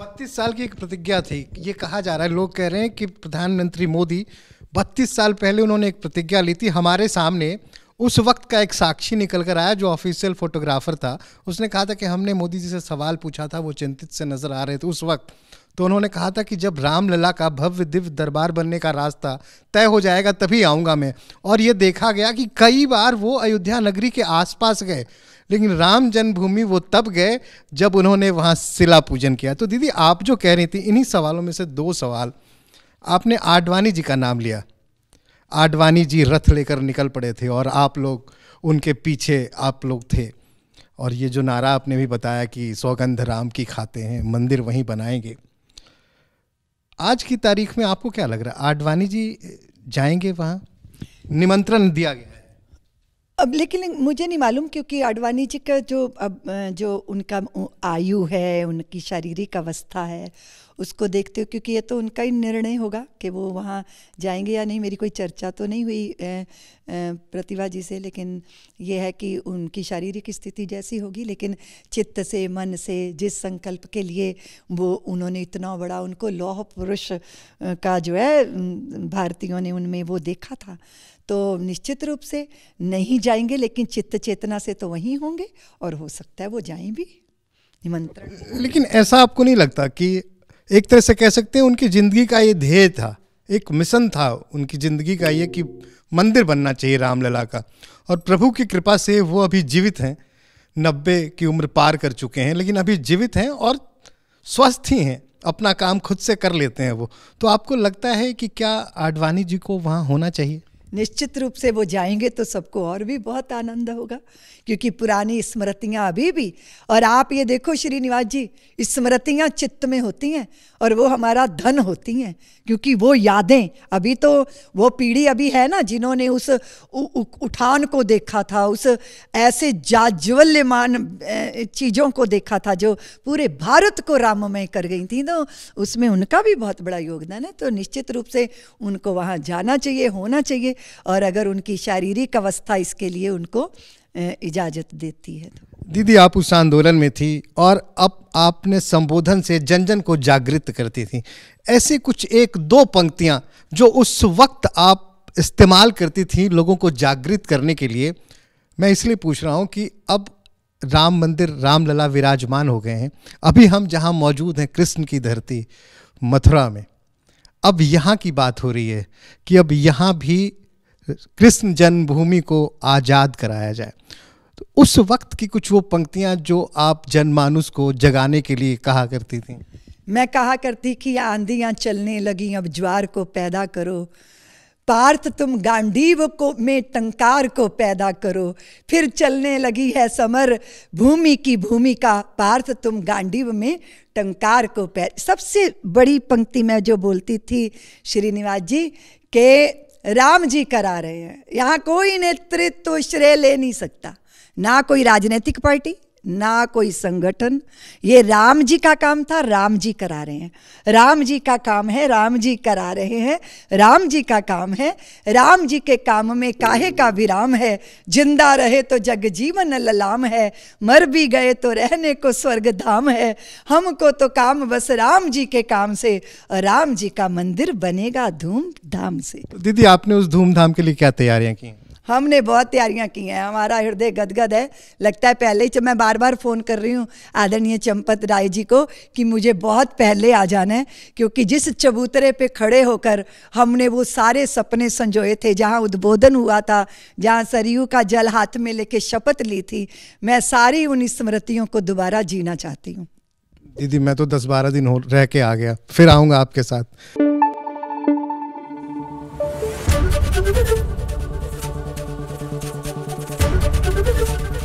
बत्तीस साल की एक प्रतिज्ञा थी ये कहा जा रहा है लोग कह रहे हैं कि प्रधानमंत्री मोदी बत्तीस साल पहले उन्होंने एक प्रतिज्ञा ली थी हमारे सामने उस वक्त का एक साक्षी निकल कर आया जो ऑफिशियल फोटोग्राफर था उसने कहा था कि हमने मोदी जी से सवाल पूछा था वो चिंतित से नजर आ रहे थे उस वक्त तो उन्होंने कहा था कि जब रामलला का भव्य दिव्य दरबार बनने का रास्ता तय हो जाएगा तभी आऊँगा मैं और ये देखा गया कि कई बार वो अयोध्या नगरी के आसपास गए लेकिन राम जन्मभूमि वो तब गए जब उन्होंने वहाँ शिला पूजन किया तो दीदी आप जो कह रही थी इन्हीं सवालों में से दो सवाल आपने आडवाणी जी का नाम लिया आडवाणी जी रथ लेकर निकल पड़े थे और आप लोग उनके पीछे आप लोग थे और ये जो नारा आपने भी बताया कि सौगंध राम की खाते हैं मंदिर वहीं बनाएंगे आज की तारीख में आपको क्या लग रहा है आडवाणी जी जाएंगे वहाँ निमंत्रण दिया गया अब लेकिन मुझे नहीं मालूम क्योंकि आडवाणी जी का जो अब जो उनका आयु है उनकी शारीरिक अवस्था है उसको देखते हो क्योंकि ये तो उनका ही निर्णय होगा कि वो वहाँ जाएंगे या नहीं मेरी कोई चर्चा तो नहीं हुई प्रतिभा जी से लेकिन ये है कि उनकी शारीरिक स्थिति जैसी होगी लेकिन चित्त से मन से जिस संकल्प के लिए वो उन्होंने इतना बड़ा उनको लौह पुरुष का जो है भारतीयों ने उनमें वो देखा था तो निश्चित रूप से नहीं जाएंगे लेकिन चित्त चेतना से तो वहीं होंगे और हो सकता है वो जाएं भी निमंत्रण लेकिन ऐसा आपको नहीं लगता कि एक तरह से कह सकते हैं उनकी ज़िंदगी का ये ध्येय था एक मिशन था उनकी ज़िंदगी का ये कि मंदिर बनना चाहिए रामलला का और प्रभु की कृपा से वो अभी जीवित हैं नब्बे की उम्र पार कर चुके हैं लेकिन अभी जीवित हैं और स्वस्थ ही हैं अपना काम खुद से कर लेते हैं वो तो आपको लगता है कि क्या आडवाणी जी को वहाँ होना चाहिए निश्चित रूप से वो जाएंगे तो सबको और भी बहुत आनंद होगा क्योंकि पुरानी स्मृतियाँ अभी भी और आप ये देखो श्रीनिवास जी स्मृतियाँ चित्त में होती हैं और वो हमारा धन होती हैं क्योंकि वो यादें अभी तो वो पीढ़ी अभी है ना जिन्होंने उस उ, उ, उठान को देखा था उस ऐसे जाज्वल्यमान चीज़ों को देखा था जो पूरे भारत को राममय कर गई थी तो उसमें उनका भी बहुत बड़ा योगदान है तो निश्चित रूप से उनको वहाँ जाना चाहिए होना चाहिए और अगर उनकी शारीरिक अवस्था इसके लिए उनको इजाज़त देती है तो दीदी आप उस आंदोलन में थी और अब आपने संबोधन से जन जन को जागृत करती थी ऐसे कुछ एक दो पंक्तियां जो उस वक्त आप इस्तेमाल करती थी लोगों को जागृत करने के लिए मैं इसलिए पूछ रहा हूं कि अब राम मंदिर रामलला विराजमान हो गए हैं अभी हम जहां मौजूद हैं कृष्ण की धरती मथुरा में अब यहाँ की बात हो रही है कि अब यहाँ भी कृष्ण जन्मभूमि को आज़ाद कराया जाए तो उस वक्त की कुछ वो पंक्तियाँ जो आप जनमानुष को जगाने के लिए कहा करती थी मैं कहा करती कि आंधियाँ चलने लगी अब ज्वार को पैदा करो पार्थ तुम गांडीव को में टंकार को पैदा करो फिर चलने लगी है समर भूमि की भूमिका पार्थ तुम गांडीव में टंकार को पैदा सबसे बड़ी पंक्ति मैं जो बोलती थी श्रीनिवास जी के राम जी करा रहे हैं यहाँ कोई नेतृत्व श्रेय ले नहीं सकता ना कोई राजनीतिक पार्टी ना कोई संगठन ये राम जी का काम था राम जी करा रहे हैं राम जी का काम है राम जी करा रहे हैं राम जी का काम है राम जी के काम में काहे का विराम है जिंदा रहे तो जग जीवन ललाम है मर भी गए तो रहने को स्वर्ग धाम है हमको तो काम बस राम जी के काम से राम जी का मंदिर बनेगा धूमधाम से दीदी आपने उस धूमधाम के लिए क्या तैयारियां की हमने बहुत तैयारियां की हैं हमारा हृदय गदगद है लगता है पहले ही मैं बार बार फ़ोन कर रही हूँ आदरणीय चंपत राय जी को कि मुझे बहुत पहले आ जाना है क्योंकि जिस चबूतरे पे खड़े होकर हमने वो सारे सपने संजोए थे जहाँ उद्बोधन हुआ था जहाँ सरयू का जल हाथ में लेके शपथ ली थी मैं सारी उन स्मृतियों को दोबारा जीना चाहती हूँ दीदी मैं तो दस बारह दिन हो रह के आ गया फिर आऊँगा आपके साथ